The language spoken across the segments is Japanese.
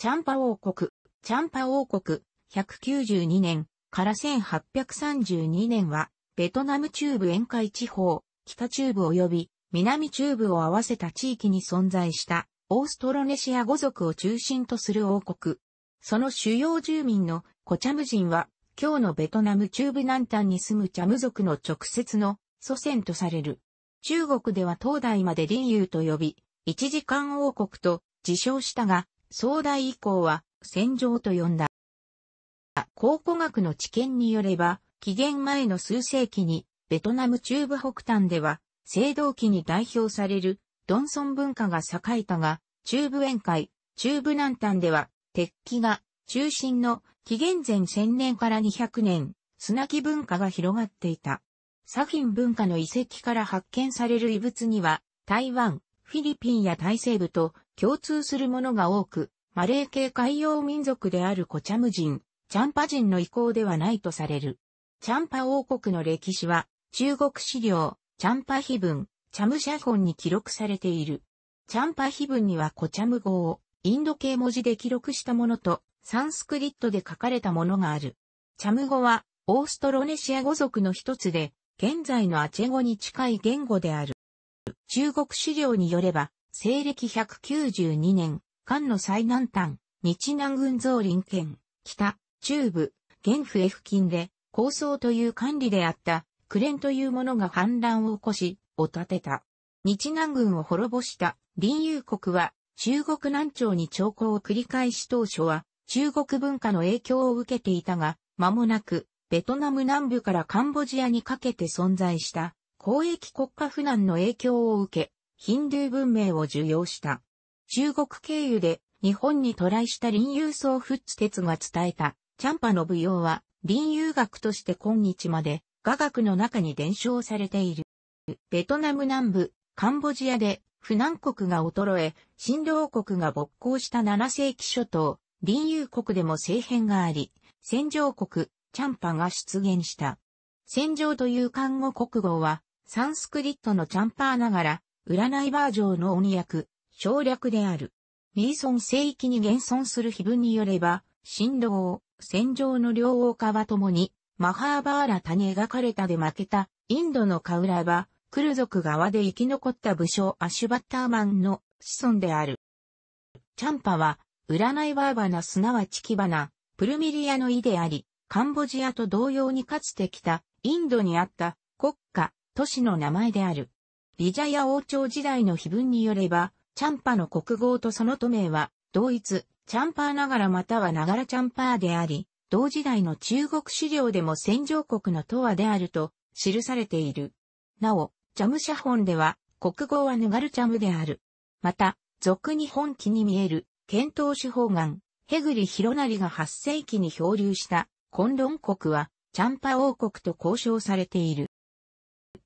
チャンパ王国、チャンパ王国、192年から1832年は、ベトナム中部沿海地方、北中部及び南中部を合わせた地域に存在したオーストロネシア語族を中心とする王国。その主要住民のコチャム人は、今日のベトナム中部南端に住むチャム族の直接の祖先とされる。中国では東大まで林遊と呼び、一時間王国と自称したが、壮大以降は戦場と呼んだ。考古学の知見によれば、紀元前の数世紀に、ベトナム中部北端では、青銅器に代表される、ドンソン文化が栄えたが、中部沿海、中部南端では、鉄器が中心の紀元前1000年から200年、砂木文化が広がっていた。サフィン文化の遺跡から発見される遺物には、台湾、フィリピンや大西部と共通するものが多く、マレー系海洋民族であるコチャム人、チャンパ人の意向ではないとされる。チャンパ王国の歴史は、中国資料、チャンパ碑文、チャム写本に記録されている。チャンパ碑文にはコチャム語を、インド系文字で記録したものと、サンスクリットで書かれたものがある。チャム語は、オーストロネシア語族の一つで、現在のアチェ語に近い言語である。中国資料によれば、西暦192年、漢の最南端、日南軍造林県、北、中部、玄府へ付近で、高層という管理であった、クレンというものが反乱を起こし、を立てた。日南軍を滅ぼした林友国は、中国南朝に朝貢を繰り返し当初は、中国文化の影響を受けていたが、間もなく、ベトナム南部からカンボジアにかけて存在した、公益国家不難の影響を受け、ヒンドゥー文明を受容した。中国経由で日本に渡来した林友僧フッ哲が伝えた、チャンパの舞踊は、林友学として今日まで、雅楽の中に伝承されている。ベトナム南部、カンボジアで、不南国が衰え、新郎国が勃興した7世紀初頭、林友国でも政変があり、戦場国、チャンパが出現した。戦場という漢語国語は、サンスクリットのチャンパーながら、占いバージョンの鬼役、省略である。ミーソン聖域に現存する碑文によれば、神道戦場の両王家は共に、マハーバーラタに描かれたで負けた、インドのカウラバ、クル族側で生き残った武将アシュバッターマンの子孫である。チャンパは、占いバーバナすなわちキバナ、プルミリアの意であり、カンボジアと同様にかつて来た、インドにあった国家、都市の名前である。ビジャヤ王朝時代の碑文によれば、チャンパの国号とその都名は、同一、チャンパーながらまたはながらチャンパーであり、同時代の中国資料でも戦場国の都和であると記されている。なお、チャム写本では、国号はヌガルチャムである。また、俗に本記に見える、検討手法岩、ヘグリナリが8世紀に漂流した、ロン国は、チャンパ王国と交渉されている。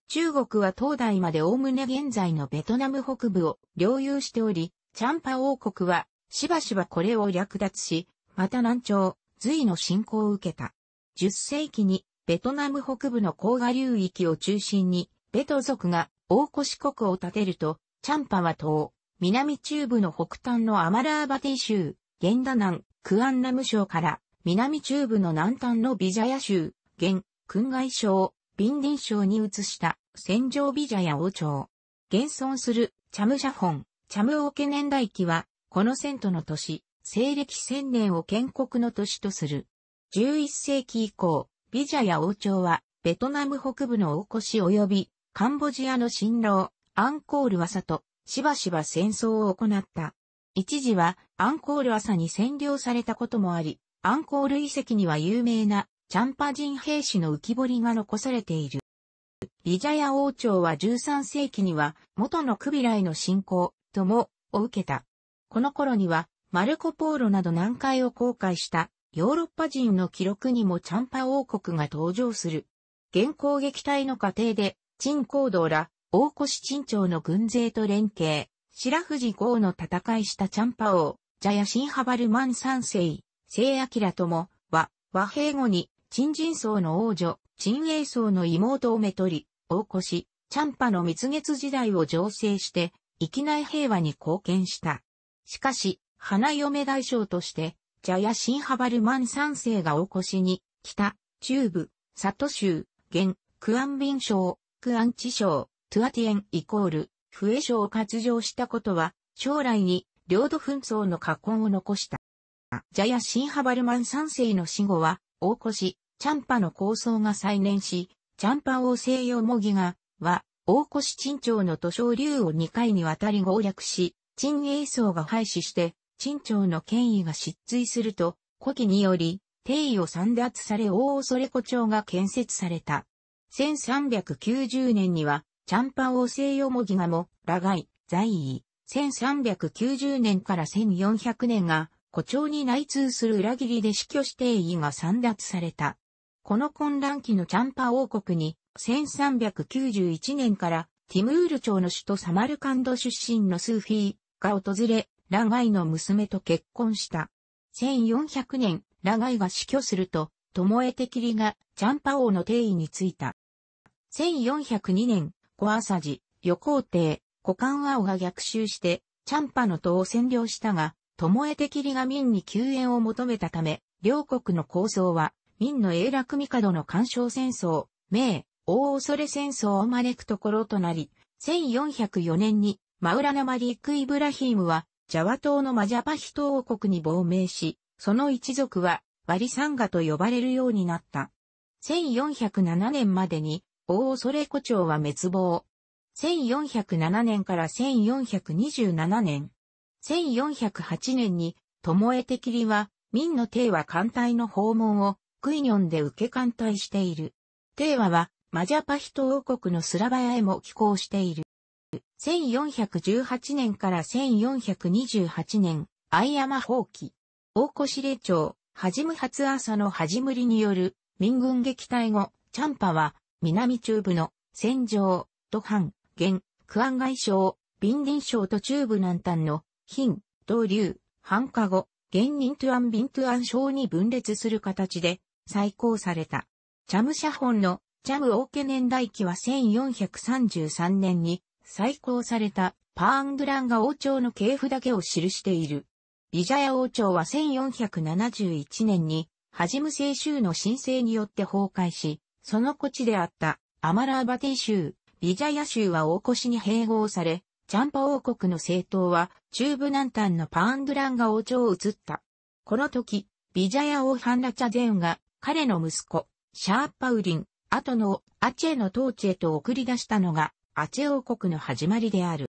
中国は東大までおおむね現在のベトナム北部を領有しており、チャンパ王国はしばしばこれを略奪し、また南朝、隋の侵攻を受けた。10世紀にベトナム北部の黄河流域を中心に、ベト族が大越国を建てると、チャンパは東、南中部の北端のアマラーバティ州、ゲンダ南、クアンナム省から、南中部の南端のビジャヤ州、現、クンガイ省、ビンディン省に移した戦場ビジャヤ王朝。現存するチャムシャホン、チャムオケ年代記は、この戦都の年、西暦1000年を建国の年とする。11世紀以降、ビジャヤ王朝は、ベトナム北部の大越及び、カンボジアの新郎、アンコールワサと、しばしば戦争を行った。一時は、アンコールワサに占領されたこともあり、アンコール遺跡には有名なチャンパ人兵士の浮き彫りが残されている。ビジャヤ王朝は13世紀には元のクビライの信仰ともを受けた。この頃にはマルコ・ポーロなど南海を航海したヨーロッパ人の記録にもチャンパ王国が登場する。現攻撃隊の過程で、チン・コードーラ、大越チン朝の軍勢と連携、白藤豪の戦いしたチャンパ王、ジャヤシンハバルマン三世、聖明とも、は、和平後に、陳人層の王女、陳英層の妹をめとり、大越し、チャンパの蜜月時代を醸成して、域内平和に貢献した。しかし、花嫁大将として、ジャヤ・シンハバルマン三世が越しに、北、中部、サト州、現、クアンビン省、クアンチ省、トゥアティエンイコール、フエ省を割上したことは、将来に領土紛争の禍根を残した。ジャヤ・シンハバルマン三世の死後は、大越、チャンパの構想が再燃し、チャンパ王政洋模擬が、は、大越陳朝の都省流を2回にわたり合略し、陳栄宗が廃止して、陳朝の権威が失墜すると、古希により、帝位を散奪され大恐れ古朝が建設された。1390年には、チャンパ王政洋模擬がも、ラガイ、在位。1390年から1400年が、古朝に内通する裏切りで死去し定位が散奪された。この混乱期のチャンパ王国に、1391年からティムール朝の首都サマルカンド出身のスーフィーが訪れ、ラガイの娘と結婚した。1400年、ラガイが死去すると、トモエテキリがチャンパ王の定位についた。1402年、コアサジ、イ、コ帝、ンアオが逆襲して、チャンパの党を占領したが、トモエテキリが民に救援を求めたため、両国の構想は明の永楽帝の干渉戦争、明、大恐れ戦争を招くところとなり、1404年にマウラナマリック・イブラヒームは、ジャワ島のマジャパヒ島王国に亡命し、その一族は、バリサンガと呼ばれるようになった。1407年までに、大恐れ胡蝶は滅亡。1407年から1427年。1408年に、えてきりは、民の帝は艦隊の訪問をクイニョンで受け艦隊している。テーワは、マジャパヒト王国のスラバヤへも寄港している。1418年から1428年、アイアマ放棄。大越司令長、はじむ初朝のはじむりによる民軍撃退後、チャンパは南中部の戦場、土藩、元、クアン外省、ビンディン省と中部南端のヒ貧、同流、繁華後、現任トゥアンビントゥアン省に分裂する形で再興された。チャム社本のチャム王家年代記は1433年に再興されたパーンドランが王朝の系譜だけを記している。ビジャヤ王朝は1471年にハジム聖州の申請によって崩壊し、その土地であったアマラーバティ州、ビジャヤ州は大越に併合され、チャンパ王国の政党は中部南端のパーンドランが王朝を移った。この時、ビジャヤ王ハンラチャデンが彼の息子、シャーパウリン、後のアチェの統治へと送り出したのが、アチェ王国の始まりである。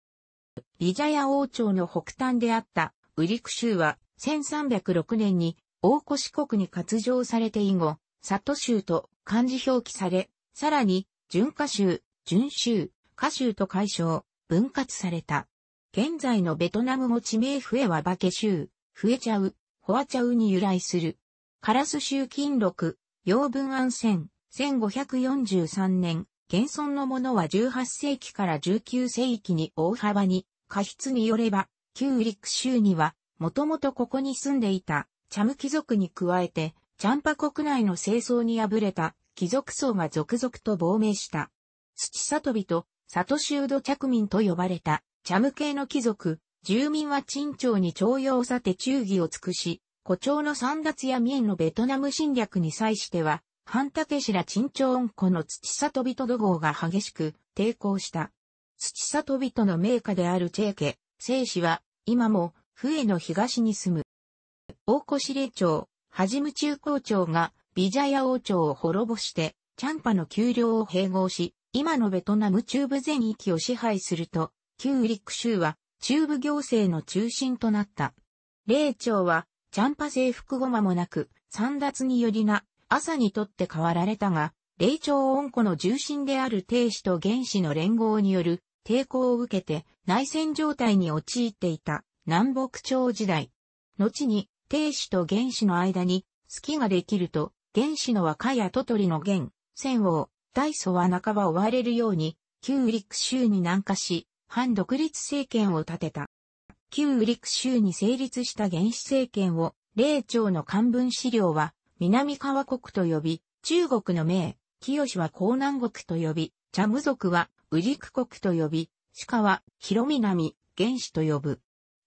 ビジャヤ王朝の北端であったウリク州は1306年に王越国に割譲されて以後、サト州と漢字表記され、さらに、純華州、純州、華州と解消、分割された。現在のベトナム語地名フエはバケ州、フエチャウ、ホアチャウに由来する。カラス州金録、養分安線、1543年、現存のものは18世紀から19世紀に大幅に、過失によれば、旧陸州には、もともとここに住んでいた、チャム貴族に加えて、チャンパ国内の清掃に敗れた、貴族層が続々と亡命した。土里人、里州土着民と呼ばれた、チャム系の貴族、住民は陳朝に徴用さて忠義を尽くし、古蝶の三月や民のベトナム侵略に際しては、ハンタテシラ陳朝恩子の土里人土豪が激しく抵抗した。土里人の名家であるチェーケ、聖子は、今も、笛の東に住む。大越令長、はじむ中高長が、ビジャヤ王朝を滅ぼして、チャンパの丘陵を併合し、今のベトナム中部全域を支配すると、旧陸州は中部行政の中心となった。霊長はちャンパ制服ごまもなく、三脱によりな、朝にとって変わられたが、霊長恩子の重心である帝子と原子の連合による抵抗を受けて内戦状態に陥っていた南北朝時代。後に帝子と原子の間に隙ができると原子の若や鳥取の元、戦王、大祖は半ば追われるように旧陸州に南下し、反独立政権を立てた。旧陸州に成立した原始政権を、霊長の漢文資料は、南川国と呼び、中国の名、清は江南国と呼び、茶無族は、ウリク国と呼び、鹿は、広南、原始と呼ぶ。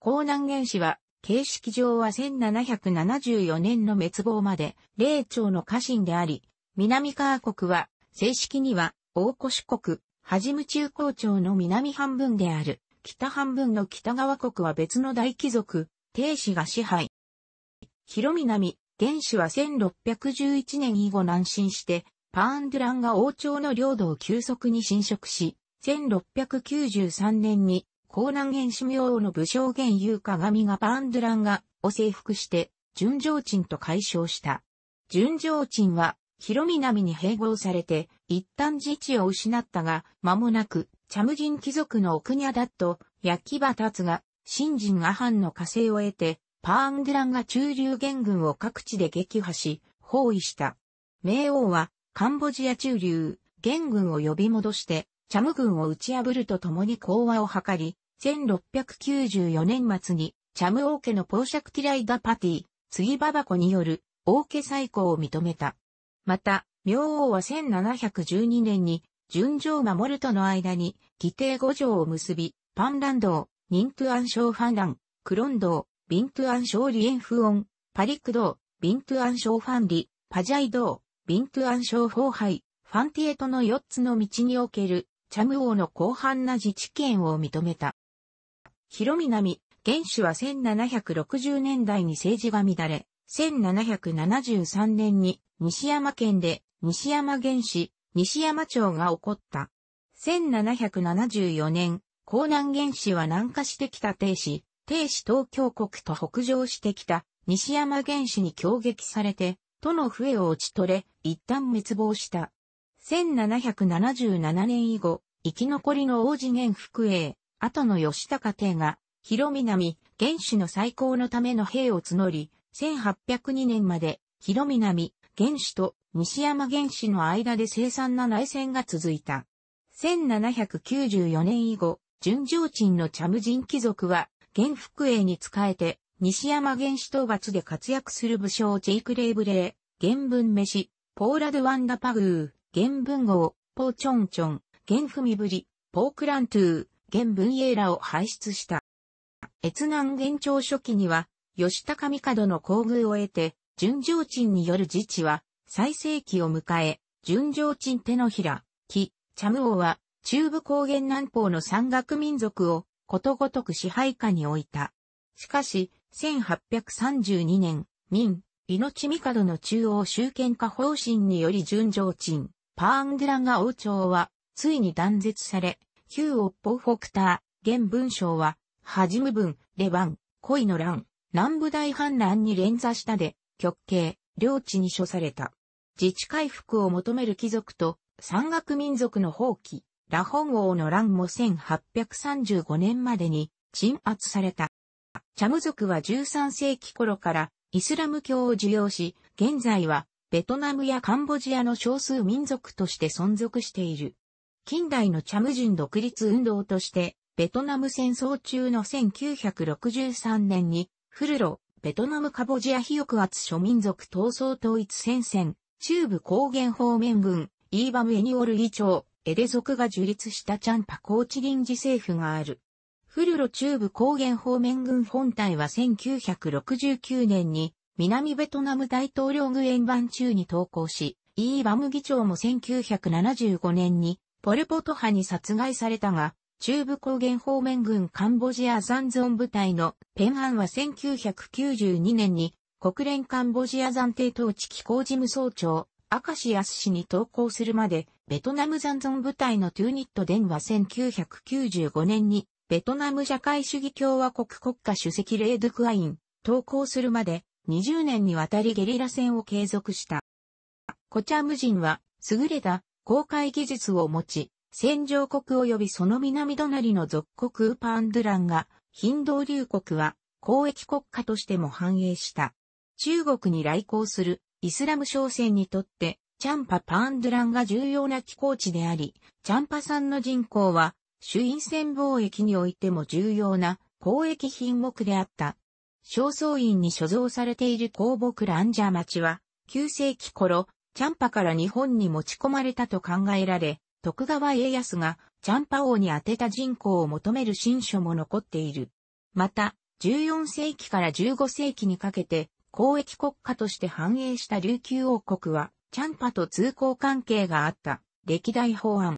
江南原始は、形式上は1774年の滅亡まで、霊長の家臣であり、南川国は、正式には、大越国、はじむ中高町の南半分である。北半分の北側国は別の大貴族、帝氏が支配。広南、元氏は1611年以後南進して、パーンドゥランが王朝の領土を急速に侵食し、1693年に、江南原始明王の武将元優鏡がパーンドゥランが、を征服して、純情鎮と解消した。純情鎮は、広南に併合されて、一旦自治を失ったが、間もなく、チャムジン貴族の奥にャダット、ヤキバタツが、新人アハンの火星を得て、パーングランが中流元軍を各地で撃破し、包囲した。冥王は、カンボジア中流、元軍を呼び戻して、チャム軍を打ち破るとともに講和を図り、1694年末に、チャム王家のポーシャクティライダ・パティ、次ババコによる王家再興を認めた。また、明王は1712年に順条守るとの間に、義定五条を結び、パンランドニントゥアンショーファンラン、クロンドビントゥアンショーリエンフオン、パリクドビントゥアンショーファンリ、パジャイドビントゥアンショーォーハイ、ファンティエトの四つの道における、チャム王の広範な自治権を認めた。広南、原首は1760年代に政治が乱れ、1773年に西山県で西山原氏、西山町が起こった。1774年、江南原始は南下してきた帝氏、帝氏東京国と北上してきた西山原始に強撃されて、都の笛を落ち取れ、一旦滅亡した。1777年以後、生き残りの王子元福栄、後の吉高帝が、広南、原始の再興のための兵を募り、1802年まで、広南、原子と西山原子の間で凄惨な内戦が続いた。1794年以後、純情鎮のチャム人貴族は、原福営に仕えて、西山原子討伐で活躍する武将ジェイク・レイブレー、原文飯、ポーラ・ドワンダ・パグー、原文号、ポーチョンチョン、原文ぶり、ポークラントゥー、原文イエーラを輩出した。越南元朝初期には、吉高帝の厚遇を得て、純情鎮による自治は、最盛期を迎え、純情鎮手のひら、木、チャム王は、中部高原南方の山岳民族を、ことごとく支配下に置いた。しかし、1832年、民、命帝の中央集権化方針により純情鎮、パーンデランガ王朝は、ついに断絶され、旧オッポフォクター、現文章は、はじむ文、レバン、恋の乱、南部大反乱に連座したで、極刑、領地に処された。自治回復を求める貴族と山岳民族の放棄、ラホン王の乱も1835年までに鎮圧された。チャム族は13世紀頃からイスラム教を受業し、現在はベトナムやカンボジアの少数民族として存続している。近代のチャム人独立運動として、ベトナム戦争中の1963年にフルロ、ベトナムカボジアヒヨクアツ諸民族闘争統一戦線、中部高原方面軍、イーバムエニオル議長、エデ族が樹立したチャンパ高チ。臨時政府がある。フルロ中部高原方面軍本体は1969年に南ベトナム大統領軍沿番中に投降し、イーバム議長も1975年にポルポト派に殺害されたが、中部高原方面軍カンボジア残存部隊のペンハンは1992年に国連カンボジア暫定統治機構事務総長、明石康氏に投降するまで、ベトナム残存部隊のトゥーニットデンは1995年に、ベトナム社会主義共和国国家主席レードクアイン、投降するまで、20年にわたりゲリラ戦を継続した。コチャム人は、優れた公開技術を持ち、戦場国及びその南隣の属国ウパンドゥランが、ヒンドー流国は交易国家としても繁栄した。中国に来航するイスラム商船にとって、チャンパパンドゥランが重要な寄港地であり、チャンパんの人口は、主因船貿易においても重要な交易品目であった。正倉院に所蔵されている香木ランジャ町は、9世紀頃、チャンパから日本に持ち込まれたと考えられ、徳川家康がチャンパ王に宛てた人口を求める新書も残っている。また、14世紀から15世紀にかけて、交易国家として繁栄した琉球王国は、チャンパと通行関係があった歴代法案。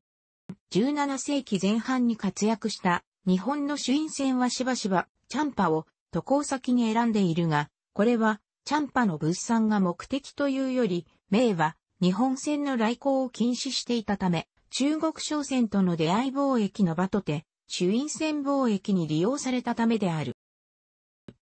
17世紀前半に活躍した日本の主因船はしばしばチャンパを渡航先に選んでいるが、これはチャンパの物産が目的というより、明は日本船の来航を禁止していたため、中国商船との出会い貿易の場とて、主因船貿易に利用されたためである。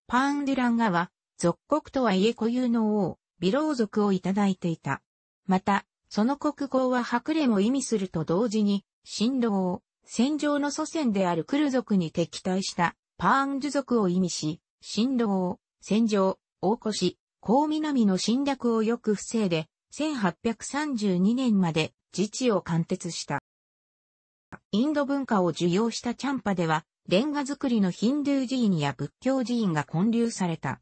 パーン・デュランガは、属国とはいえ固有の王、ビロー族をいただいていた。また、その国号は白れも意味すると同時に、新郎を、戦場の祖先であるクル族に敵対したパーンジュ族を意味し、新郎を、戦場、大越、高南の侵略をよく防いで、1832年まで自治を貫徹した。インド文化を受容したチャンパでは、レンガ作りのヒンドゥー寺院や仏教寺院が建立された。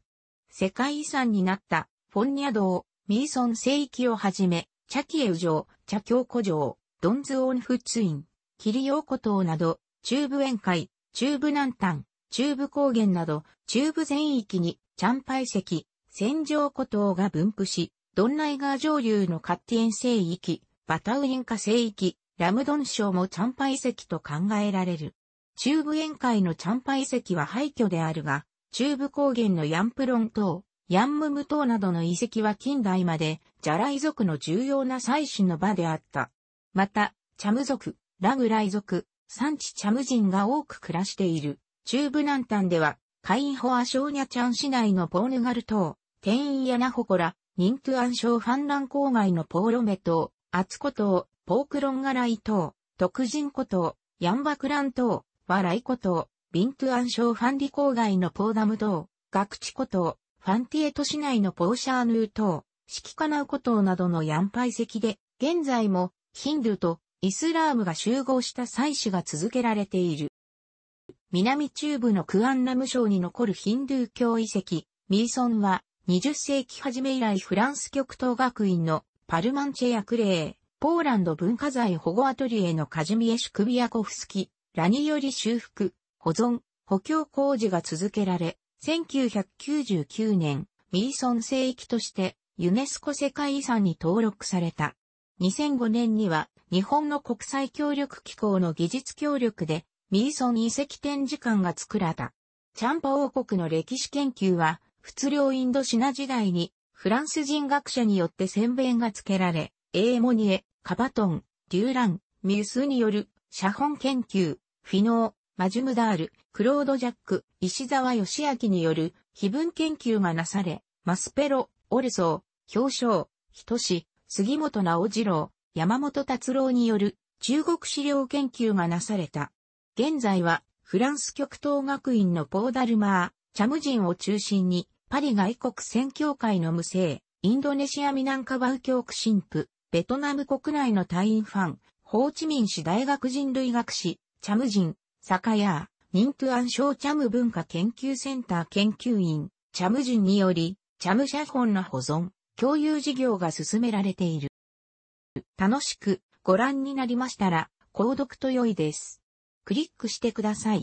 世界遺産になったフォンニャ道、ミーソン聖域をはじめ、チャキエウ城、チャ教古城、ドンズオンフツイン、キリヨー古島など、中部沿海、中部南端、中部高原など、中部全域に、チャンパイ石、戦場古島が分布し、ドンナイガー上流のカッティエン聖域、バタウインカ聖域、ラムドン省もチャンパ遺跡と考えられる。中部沿海のチャンパ遺跡は廃墟であるが、中部高原のヤンプロン島、ヤンムム島などの遺跡は近代まで、ジャライ族の重要な採取の場であった。また、チャム族、ラグライ族、産地チャム人が多く暮らしている。中部南端では、カインホアショーニャチャン市内のボーヌガル島、テインヤナホコラ、ニントゥアンン反乱郊外のポーロメ島、アツコ島、ポークロンガライ島、特人古島、ヤンバクラン島、ワライ古島、ビントゥアンーファンリ郊外のポーダム島、ガクチ古島、ファンティエト市内のポーシャーヌー島、シキカナウ古島などのヤンパイ石で、現在もヒンドゥとイスラームが集合した祭祀が続けられている。南中部のクアンラム省に残るヒンドゥー教遺跡、ミーソンは20世紀初め以来フランス極東学院のパルマンチェ役クレー、ポーランド文化財保護アトリエのカジミエシュクビアコフスキ、ラニより修復、保存、補強工事が続けられ、1999年、ミーソン聖域としてユネスコ世界遺産に登録された。2005年には日本の国際協力機構の技術協力でミーソン遺跡展示館が作られた。チャンパ王国の歴史研究は仏領インドシナ時代に、フランス人学者によって宣弁が付けられ、エーモニエ、カバトン、デューラン、ミュスによる、写本研究、フィノー、マジュムダール、クロード・ジャック、石沢義明による、非文研究がなされ、マスペロ、オルソー、表彰、人志、杉本直次郎、山本達郎による、中国資料研究がなされた。現在は、フランス極東学院のポーダルマー、チャム人を中心に、パリ外国宣教会の無声、インドネシアミナンカバウ教区神父、ベトナム国内の隊員ファン、ホーチミン市大学人類学士、チャムジン、サカヤー、ニントアンショーチャム文化研究センター研究員、チャムジンにより、チャム写本の保存、共有事業が進められている。楽しくご覧になりましたら、購読と良いです。クリックしてください。